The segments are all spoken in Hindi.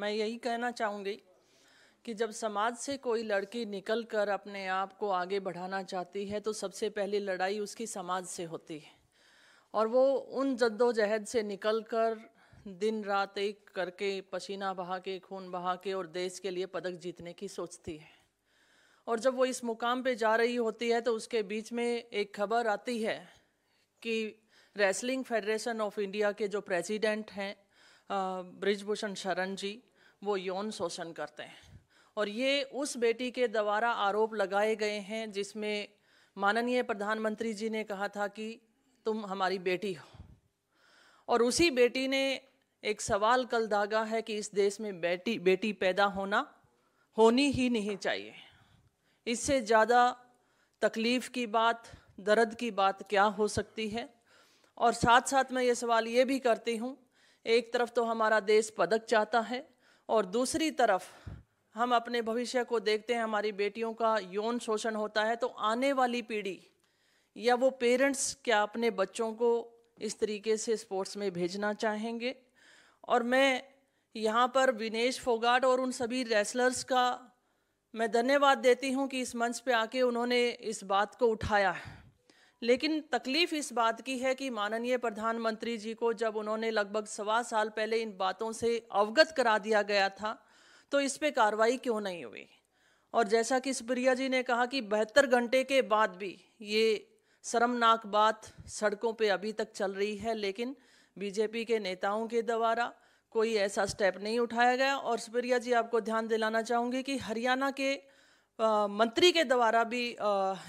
मैं यही कहना चाहूँगी कि जब समाज से कोई लड़की निकल कर अपने आप को आगे बढ़ाना चाहती है तो सबसे पहली लड़ाई उसकी समाज से होती है और वो उन जद्दोजहद से निकल कर दिन रात एक करके पसीना बहा के खून बहा के और देश के लिए पदक जीतने की सोचती है और जब वो इस मुकाम पे जा रही होती है तो उसके बीच में एक खबर आती है कि रेसलिंग फेडरेशन ऑफ इंडिया के जो प्रेसिडेंट हैं ब्रिजभूषण शरण जी वो यौन शोषण करते हैं और ये उस बेटी के द्वारा आरोप लगाए गए हैं जिसमें माननीय प्रधानमंत्री जी ने कहा था कि तुम हमारी बेटी हो और उसी बेटी ने एक सवाल कल दागा है कि इस देश में बेटी बेटी पैदा होना होनी ही नहीं चाहिए इससे ज़्यादा तकलीफ़ की बात दर्द की बात क्या हो सकती है और साथ साथ मैं ये सवाल ये भी करती हूँ एक तरफ तो हमारा देश पदक चाहता है और दूसरी तरफ हम अपने भविष्य को देखते हैं हमारी बेटियों का यौन शोषण होता है तो आने वाली पीढ़ी या वो पेरेंट्स क्या अपने बच्चों को इस तरीके से स्पोर्ट्स में भेजना चाहेंगे और मैं यहाँ पर विनेश फोगाट और उन सभी रेसलर्स का मैं धन्यवाद देती हूँ कि इस मंच पे आके उन्होंने इस बात को उठाया है लेकिन तकलीफ इस बात की है कि माननीय प्रधानमंत्री जी को जब उन्होंने लगभग सवा साल पहले इन बातों से अवगत करा दिया गया था तो इस पर कार्रवाई क्यों नहीं हुई और जैसा कि सुप्रिया जी ने कहा कि बहत्तर घंटे के बाद भी ये शर्मनाक बात सड़कों पे अभी तक चल रही है लेकिन बीजेपी के नेताओं के द्वारा कोई ऐसा स्टेप नहीं उठाया गया और सुप्रिया जी आपको ध्यान दिलाना चाहूँगी कि हरियाणा के मंत्री के द्वारा भी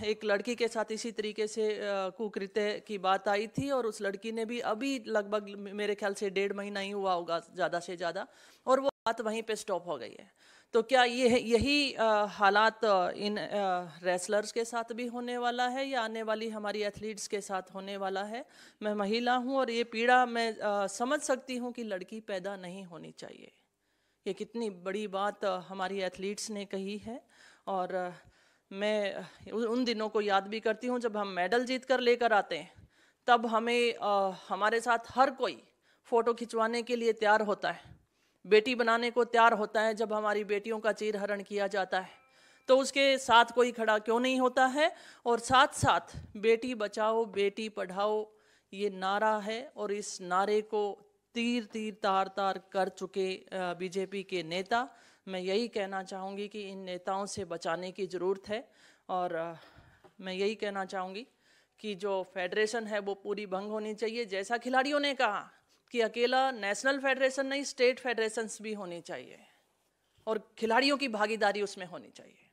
एक लड़की के साथ इसी तरीके से कुकृत्य की बात आई थी और उस लड़की ने भी अभी लगभग मेरे ख्याल से डेढ़ महीना ही हुआ होगा ज़्यादा से ज़्यादा और वो बात वहीं पे स्टॉप हो गई है तो क्या ये यही हालात इन रेसलर्स के साथ भी होने वाला है या आने वाली हमारी एथलीट्स के साथ होने वाला है मैं महिला हूँ और ये पीड़ा मैं समझ सकती हूँ कि लड़की पैदा नहीं होनी चाहिए ये कितनी बड़ी बात हमारी एथलीट्स ने कही है और मैं उन दिनों को याद भी करती हूँ जब हम मेडल जीत कर लेकर आते हैं तब हमें हमारे साथ हर कोई फ़ोटो खिंचवाने के लिए तैयार होता है बेटी बनाने को तैयार होता है जब हमारी बेटियों का चीर हरण किया जाता है तो उसके साथ कोई खड़ा क्यों नहीं होता है और साथ साथ बेटी बचाओ बेटी पढ़ाओ ये नारा है और इस नारे को तीर तीर तार तार कर चुके बीजेपी के नेता मैं यही कहना चाहूँगी कि इन नेताओं से बचाने की ज़रूरत है और मैं यही कहना चाहूँगी कि जो फेडरेशन है वो पूरी भंग होनी चाहिए जैसा खिलाड़ियों ने कहा कि अकेला नेशनल फेडरेशन नहीं स्टेट फेडरेशंस भी होनी चाहिए और खिलाड़ियों की भागीदारी उसमें होनी चाहिए